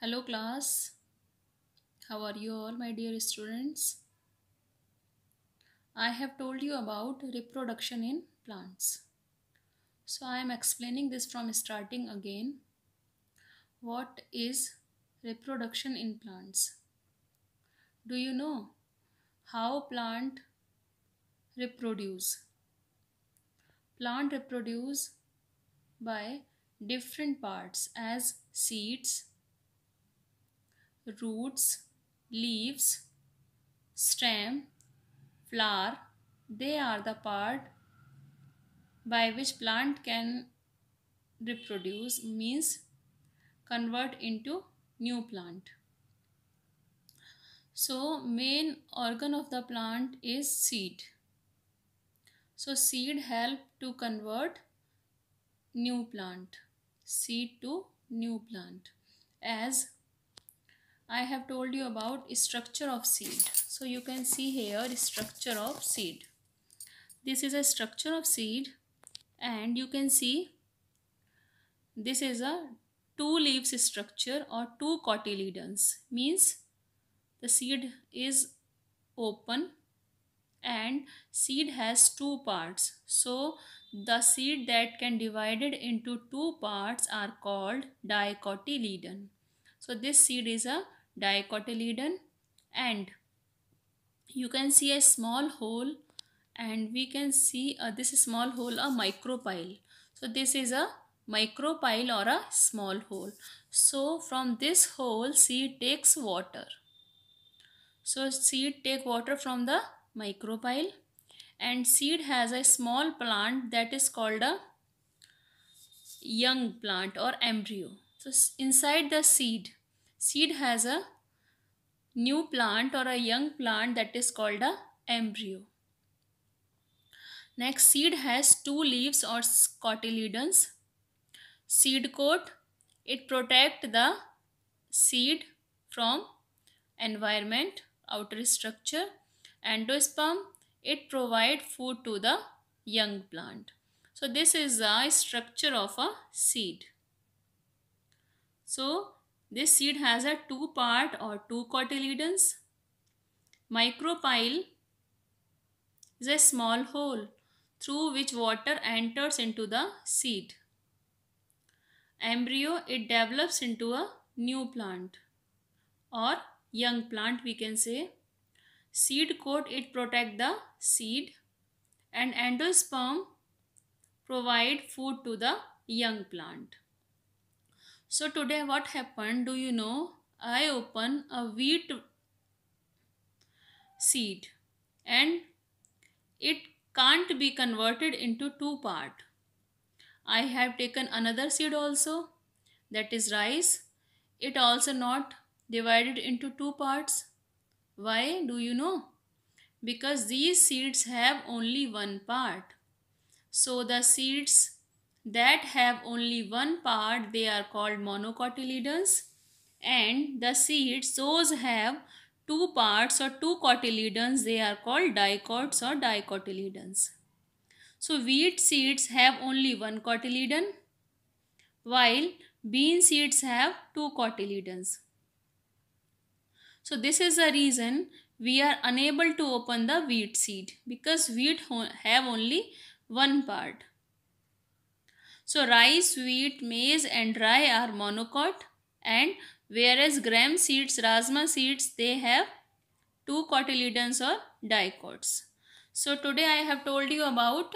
Hello class. How are you all my dear students? I have told you about reproduction in plants. So I am explaining this from starting again. What is reproduction in plants? Do you know how plant reproduce? Plant reproduce by different parts as seeds, roots, leaves, stem, flower. They are the part by which plant can reproduce means convert into new plant. So main organ of the plant is seed. So seed help to convert new plant. Seed to new plant as I have told you about structure of seed. So you can see here structure of seed. This is a structure of seed and you can see this is a two leaves structure or two cotyledons means the seed is open and seed has two parts. So the seed that can divided into two parts are called dicotyledon. So this seed is a dicotyledon and you can see a small hole and we can see uh, this small hole a micropyle so this is a micropyle or a small hole so from this hole seed takes water so seed take water from the micropyle and seed has a small plant that is called a young plant or embryo so inside the seed Seed has a new plant or a young plant that is called a embryo. Next, seed has two leaves or cotyledons. Seed coat, it protect the seed from environment, outer structure. Endosperm, it provide food to the young plant. So this is the structure of a seed. So this seed has a two part or two cotyledons. Micropyle is a small hole through which water enters into the seed. Embryo, it develops into a new plant or young plant we can say. Seed coat, it protect the seed and endosperm provide food to the young plant. So today what happened? Do you know? I open a wheat seed and it can't be converted into two part. I have taken another seed also that is rice. It also not divided into two parts. Why do you know? Because these seeds have only one part. So the seeds that have only one part they are called monocotyledons and the seeds those have two parts or two cotyledons they are called dicots or dicotyledons. So wheat seeds have only one cotyledon while bean seeds have two cotyledons. So this is the reason we are unable to open the wheat seed because wheat have only one part. So rice, wheat, maize and rye are monocot and whereas gram seeds, rasma seeds, they have two cotyledons or dicots. So today I have told you about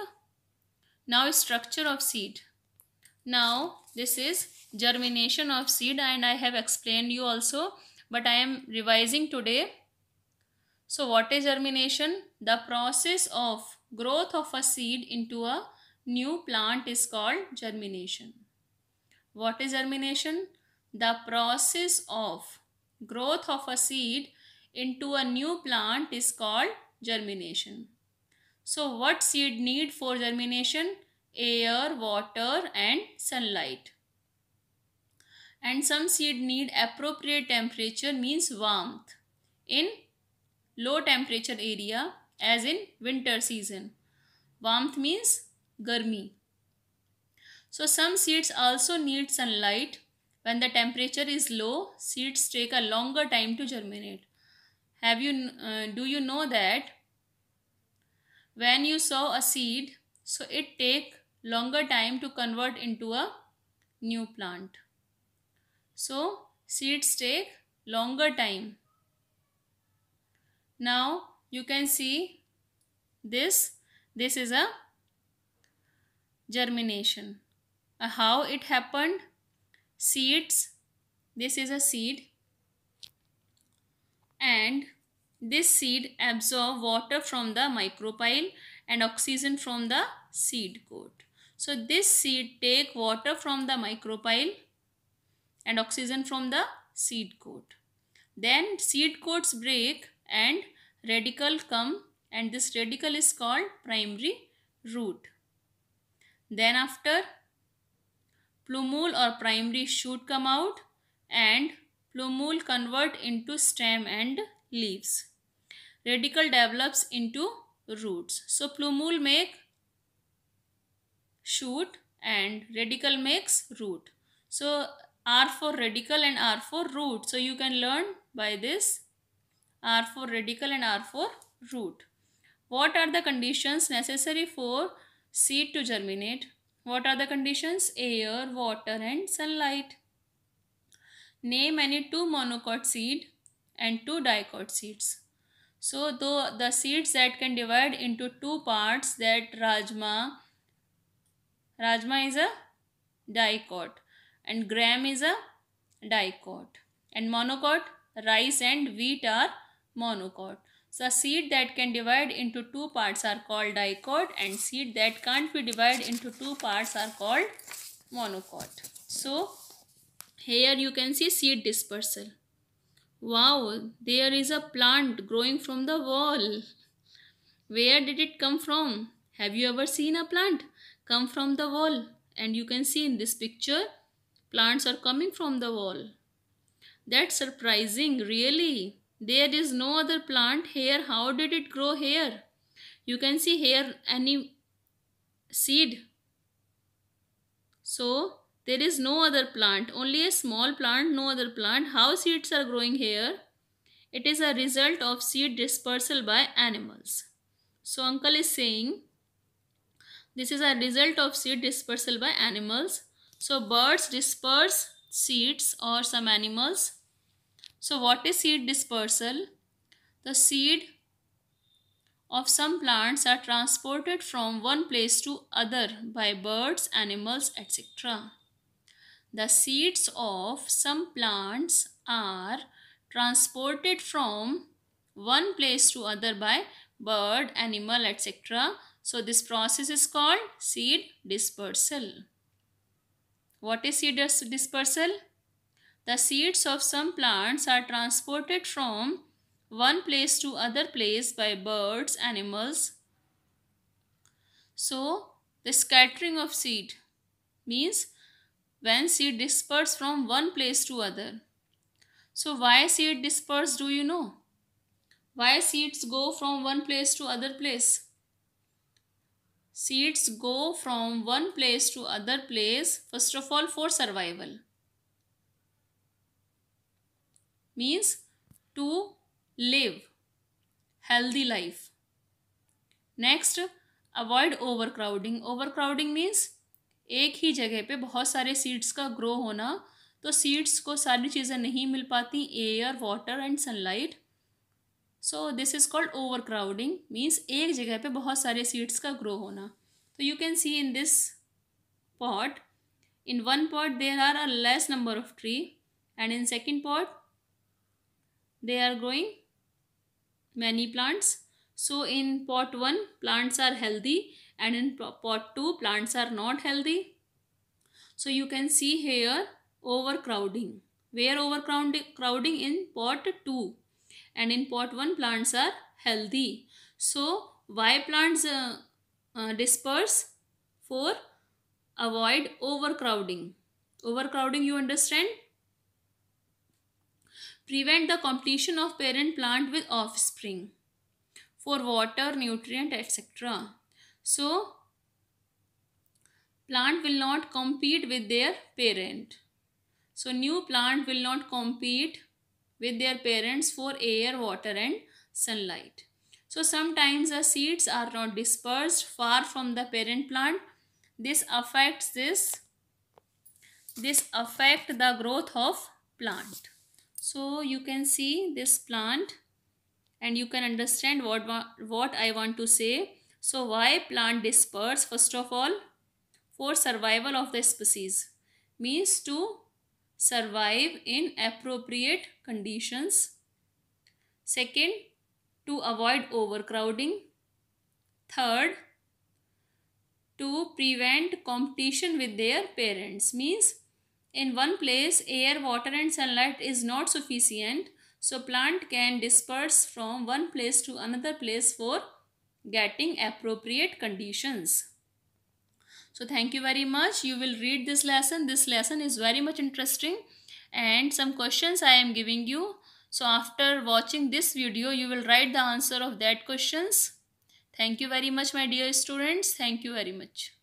now structure of seed. Now this is germination of seed and I have explained you also but I am revising today. So what is germination? The process of growth of a seed into a new plant is called germination. What is germination? The process of growth of a seed into a new plant is called germination. So what seed need for germination? Air, water and sunlight. And some seed need appropriate temperature means warmth in low temperature area as in winter season. Warmth means गर्मी so some seeds also need sunlight. When the temperature is low, seeds take a longer time to germinate. Have you uh, do you know that when you sow a seed, so it take longer time to convert into a new plant. So seeds take longer time. Now you can see this. This is a germination. Uh, how it happened? Seeds. This is a seed. And this seed absorb water from the micropyle and oxygen from the seed coat. So this seed take water from the micropyle and oxygen from the seed coat. Then seed coats break and radical come and this radical is called primary root. Then after plumule or primary shoot come out and plumule convert into stem and leaves. Radical develops into roots. So plumule make shoot and radical makes root. So R for radical and R for root. So you can learn by this R for radical and R for root. What are the conditions necessary for seed to germinate. What are the conditions? Air, water and sunlight. Name any two monocot seed and two dicot seeds. So though the seeds that can divide into two parts that Rajma, Rajma is a dicot and gram is a dicot and monocot rice and wheat are monocot so seed that can divide into two parts are called dicot and seed that can't be divided into two parts are called monocot. So here you can see seed dispersal. Wow, there is a plant growing from the wall. Where did it come from? Have you ever seen a plant come from the wall? And you can see in this picture, plants are coming from the wall. That's surprising, really. There is no other plant here. How did it grow here? You can see here any seed. So, there is no other plant. Only a small plant, no other plant. How seeds are growing here? It is a result of seed dispersal by animals. So, uncle is saying this is a result of seed dispersal by animals. So, birds disperse seeds or some animals so what is seed dispersal? The seed of some plants are transported from one place to other by birds, animals, etc. The seeds of some plants are transported from one place to other by bird, animal, etc. So this process is called seed dispersal. What is seed dispersal? The seeds of some plants are transported from one place to other place by birds, animals. So, the scattering of seed means when seed disperse from one place to other. So, why seed disperse do you know? Why seeds go from one place to other place? Seeds go from one place to other place first of all for survival. means to live healthy life next avoid overcrowding overcrowding means एक ही जगह पे बहुत सारे seeds का grow होना तो seeds को सारी चीज़ें नहीं मिल पाती air water and sunlight so this is called overcrowding means एक जगह पे बहुत सारे सीड्स का ग्रो होना तो you can see in this pot in one pot there are a less number of tree and in second pot they are growing many plants. So in pot 1 plants are healthy and in pot 2 plants are not healthy. So you can see here overcrowding. Where overcrowding in pot 2 and in pot 1 plants are healthy. So why plants uh, uh, disperse? For avoid overcrowding. Overcrowding you understand? prevent the competition of parent plant with offspring for water, nutrient, etc. So, plant will not compete with their parent. So, new plant will not compete with their parents for air, water and sunlight. So, sometimes the seeds are not dispersed far from the parent plant. This affects this. This affect the growth of plant. So you can see this plant and you can understand what, what I want to say. So why plant disperse? First of all, for survival of the species means to survive in appropriate conditions. Second, to avoid overcrowding. Third, to prevent competition with their parents means in one place, air, water and sunlight is not sufficient. So plant can disperse from one place to another place for getting appropriate conditions. So thank you very much. You will read this lesson. This lesson is very much interesting and some questions I am giving you. So after watching this video, you will write the answer of that questions. Thank you very much my dear students. Thank you very much.